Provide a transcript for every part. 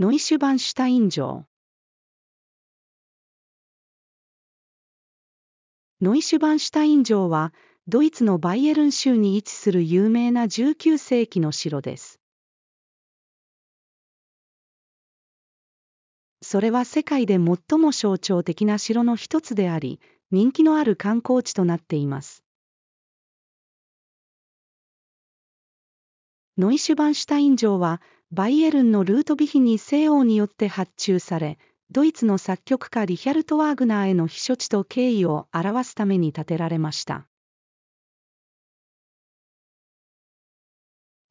ノイシュバンシュタイン城ノイシュバンシュタイン城はドイツのバイエルン州に位置する有名な19世紀の城ですそれは世界で最も象徴的な城の一つであり人気のある観光地となっていますノイシュバンシュタイン城は、バイエルンのルートビヒに西欧によって発注され、ドイツの作曲家リヒャルト・ワーグナーへの避暑地と敬意を表すために建てられました。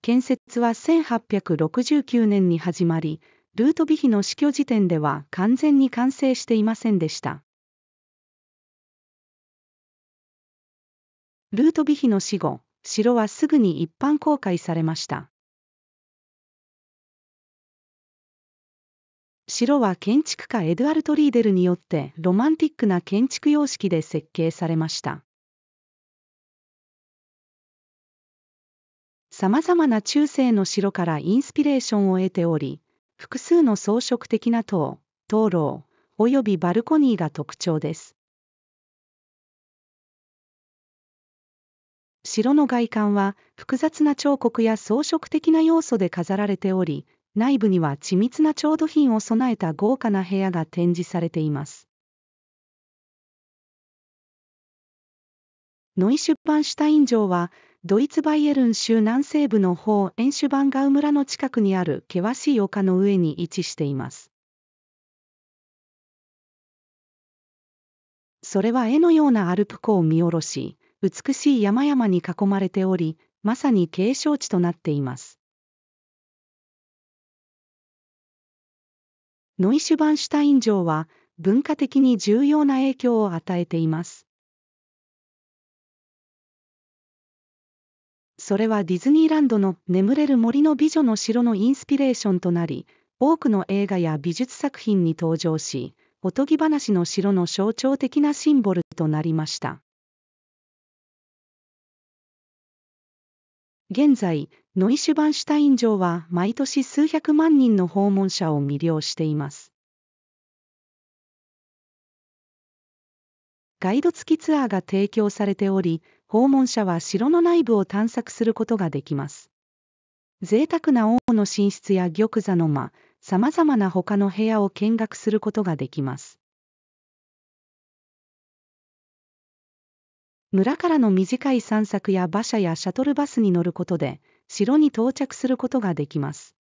建設は1869年に始まり、ルートビヒの死去時点では完全に完成していませんでした。ルートビヒの死後、城はすぐに一般公開されました。城は建築家エドゥアルト・リーデルによってロマンティックな建築様式で設計されました。さまざまな中世の城からインスピレーションを得ており、複数の装飾的な塔、灯籠、およびバルコニーが特徴です。城の外観は複雑な彫刻や装飾的な要素で飾られており、内部には緻密な調度品を備えた豪華な部屋が展示されています。ノイシュバンシュタイン城は、ドイツバイエルン州南西部の方エンシュバンガウ村の近くにある険しい丘の上に位置しています。それは絵のようなアルプ湖を見下ろし、美しい山々に囲まれており、まさに景勝地となっています。ノイシュバンシュタイン城は文化的に重要な影響を与えています。それはディズニーランドの眠れる森の美女の城のインスピレーションとなり、多くの映画や美術作品に登場し、おとぎ話の城の象徴的なシンボルとなりました。現在、ノイシュバンシュタイン城は毎年数百万人の訪問者を魅了しています。ガイド付きツアーが提供されており、訪問者は城の内部を探索することができます。贅沢な王の寝室や玉座の間、さまざまな他の部屋を見学することができます。村からの短い散策や馬車やシャトルバスに乗ることで、城に到着することができます。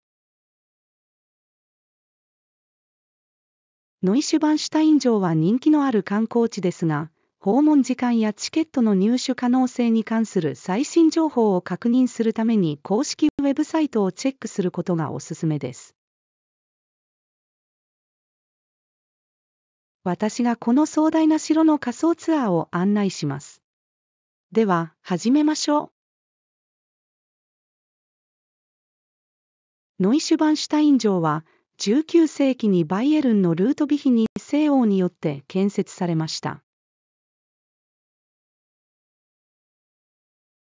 ノイシュバンシュタイン城は人気のある観光地ですが、訪問時間やチケットの入手可能性に関する最新情報を確認するために公式ウェブサイトをチェックすることがおすすめです。私がこの壮大な城の仮想ツアーを案内します。では、始めましょう。ノイシュバンシュタイン城は、19世紀にバイエルンのルートビヒに西欧によって建設されました。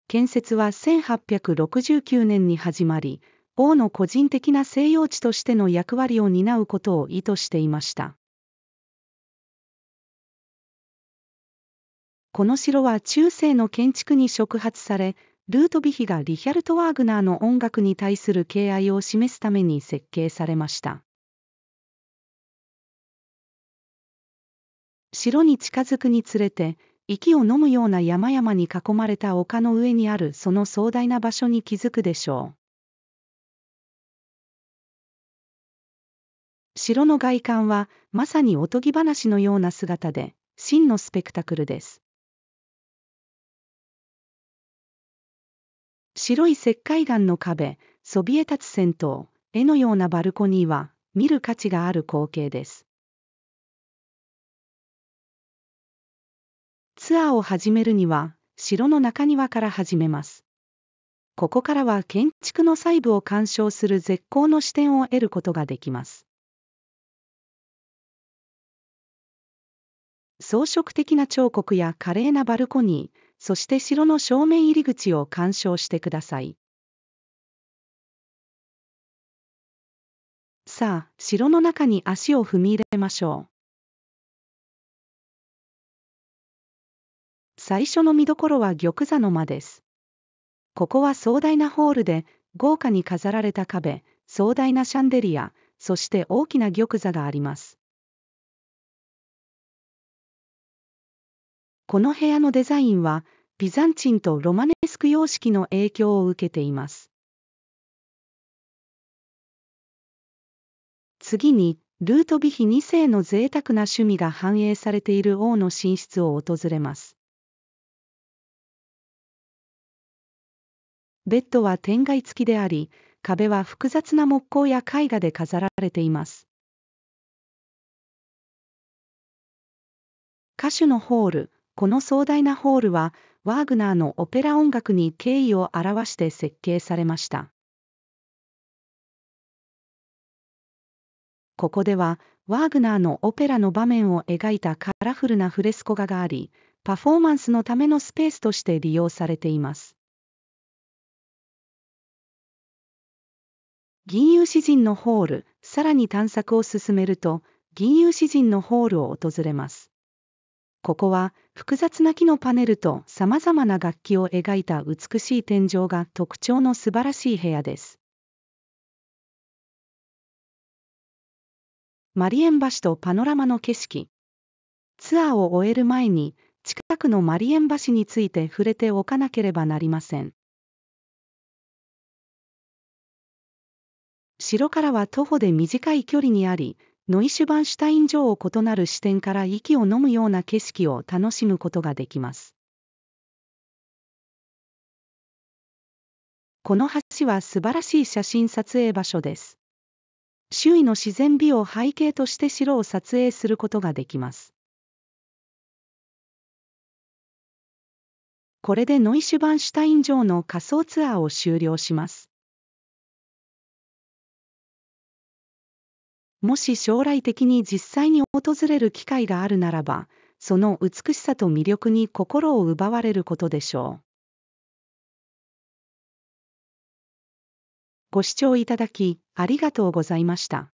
建設は1869年に始まり、王の個人的な西洋地としての役割を担うことを意図していました。この城は中世の建築に触発され、ルートビヒがリヒャルト・ワーグナーの音楽に対する敬愛を示すために設計されました。城に近づくにつれて、息を飲むような山々に囲まれた丘の上にあるその壮大な場所に気づくでしょう。城の外観はまさにおとぎ話のような姿で真のスペクタクルです。白い石灰岩の壁、そびえ立つ銭湯、絵のようなバルコニーは、見る価値がある光景です。ツアーを始めるには、城の中庭から始めます。ここからは建築の細部を鑑賞する絶好の視点を得ることができます。装飾的な彫刻や華麗なバルコニー、そして城の正面入り口を鑑賞してください。さあ、城の中に足を踏み入れましょう。最初の見どころは玉座の間です。ここは壮大なホールで、豪華に飾られた壁、壮大なシャンデリア、そして大きな玉座があります。この部屋のデザインは、ビザンチンとロマネスク様式の影響を受けています。次に、ルートビヒ2世の贅沢な趣味が反映されている王の寝室を訪れます。ベッドは天蓋付きであり、壁は複雑な木工や絵画で飾られています。歌手のホール、この壮大なホールは、ワーグナーのオペラ音楽に敬意を表して設計されました。ここでは、ワーグナーのオペラの場面を描いたカラフルなフレスコ画があり、パフォーマンスのためのスペースとして利用されています。銀融詩人のホール、さらに探索を進めると、銀融詩人のホールを訪れます。ここは、複雑な木のパネルと様々な楽器を描いた美しい天井が特徴の素晴らしい部屋です。マリエン橋とパノラマの景色。ツアーを終える前に、近くのマリエン橋について触れておかなければなりません。城からは徒歩で短い距離にあり、ノイシュバンシュタイン城を異なる視点から息を呑むような景色を楽しむことができます。この橋は素晴らしい写真撮影場所です。周囲の自然美を背景として城を撮影することができます。これでノイシュバンシュタイン城の仮想ツアーを終了します。もし将来的に実際に訪れる機会があるならば、その美しさと魅力に心を奪われることでしょう。ご視聴いただき、ありがとうございました。